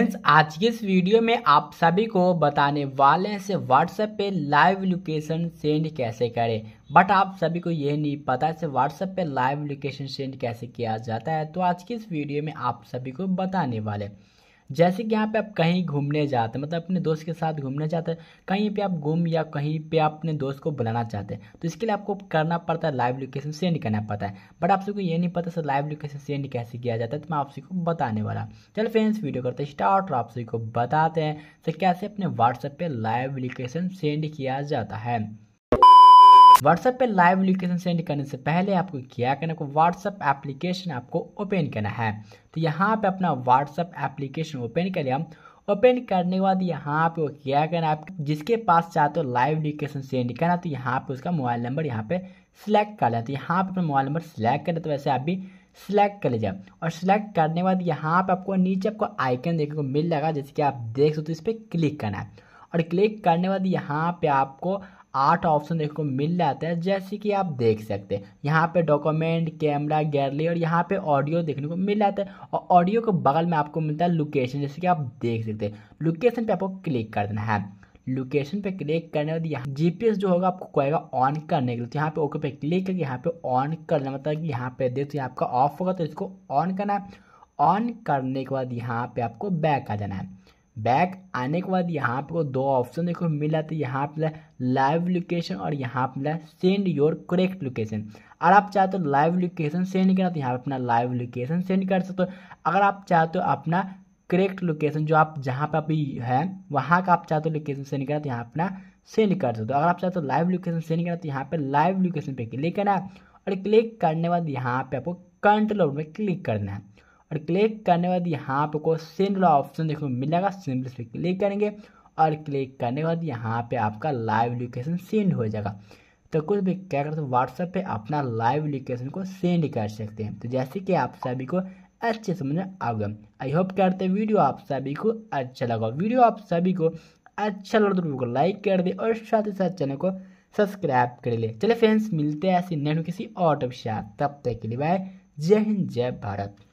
friends आज के इस वीडियो में आप सभी को बताने वाले हैं से व्हाट्सएप पे लाइव लोकेशन सेंड कैसे करें बट आप सभी को यह नहीं पता है व्हाट्सएप पे लाइव लोकेशन सेंड कैसे किया जाता है तो आज की इस वीडियो में आप सभी को बताने वाले जैसे कि यहाँ पे आप कहीं घूमने जाते हैं मतलब अपने दोस्त के साथ घूमने जाते हैं कहीं पे आप घूम या कहीं पे आप अपने दोस्त को बुलाना चाहते हैं तो इसके लिए आपको करना पड़ता है लाइव लोकेशन सेंड करना पड़ता है बट आप सबको ये नहीं पता सर लाइव लोकेशन सेंड कैसे किया जाता है तो मैं आप सबको बताने वाला चलो फ्रेंड्स वीडियो करते हैं स्टार्ट और आप सभी को बताते हैं सर कैसे अपने व्हाट्सएप पर लाइव लोकेशन सेंड किया जाता है व्हाट्सएप पे लाइव लोकेशन सेंड करने से पहले आपको क्या करना है व्हाट्सएप एप्लीकेशन आपको ओपन करना है तो यहाँ पे अपना व्हाट्सएप एप्लीकेशन ओपन कर लिया ओपन करने के बाद यहाँ पे क्या करना है आप जिसके पास चाहते हो लाइव लोकेशन सेंड करना तो यहाँ पे उसका मोबाइल नंबर यहाँ पे सिलेक्ट कर लेते तो यहाँ पे अपना मोबाइल नंबर सिलेक्ट करें तो वैसे आप भी सिलेक्ट कर लीजिए और सिलेक्ट करने के बाद यहाँ पे आपको नीचे आपको आइकन देखने को मिल जाएगा जैसे कि आप देख सकते हो तो इस पर क्लिक करना है और क्लिक करने के बाद यहाँ पे आपको आठ ऑप्शन देखने को मिल जाता है जैसे कि आप देख सकते हैं यहाँ पे डॉक्यूमेंट कैमरा गैलरी और यहाँ पे ऑडियो देखने को मिल जाता है और ऑडियो के बगल में आपको मिलता है लोकेशन जैसे कि आप देख सकते हैं लोकेशन पे आपको क्लिक कर देना है लोकेशन पे क्लिक करने के बाद यहाँ जी जो होगा आपको कहेगा ऑन करने के लिए तो यहाँ पे ओके पे क्लिक करके यहाँ पे ऑन करना मतलब कि यहाँ पे दे तो यहाँ आपका ऑफ होगा तो इसको ऑन करना है ऑन करने के बाद यहाँ पे आपको बैक आ जाना है बैक आने के बाद यहाँ पे दो ऑप्शन देखो मिला तो यहाँ पे लाइव लोकेशन और यहाँ पे मिला सेंड योर करेक्ट लोकेशन अगर आप चाहते हो लाइव लोकेशन सेंड करना तो यहाँ पे अपना लाइव लोकेशन सेंड कर सकते हो अगर आप चाहते हो अपना करेक्ट लोकेशन जो आप जहाँ पे अभी है वहाँ का आप चाहते हो लोकेशन सेंड करना तो यहाँ अपना सेंड कर सकते हो अगर आप चाहते हो लाइव लोकेशन सेंड करना तो यहाँ पर लाइव लोकेशन पर क्लिक करना है और क्लिक करने के बाद यहाँ पे आपको कंट्रोल में क्लिक करना है और क्लिक करने के बाद यहाँ पे को सेंड वाला ऑप्शन देखने को मिल जाएगा सिंपल पर क्लिक करेंगे और क्लिक करने के बाद यहाँ पे आपका लाइव लोकेशन सेंड हो जाएगा तो कुछ भी क्या करते हैं व्हाट्सएप पे अपना लाइव लोकेशन को सेंड कर सकते हैं तो जैसे कि आप सभी को अच्छे समझ में आ आई होप करते वीडियो आप सभी को अच्छा लगा वीडियो आप सभी को अच्छा लगा तो वीडियो को लाइक कर दे और साथ ही साथ चैनल को सब्सक्राइब कर ले चले फ्रेंड्स मिलते हैं ऐसे नेट किसी और टॉपिक तब तक के लिए बाय जय हिंद जय भारत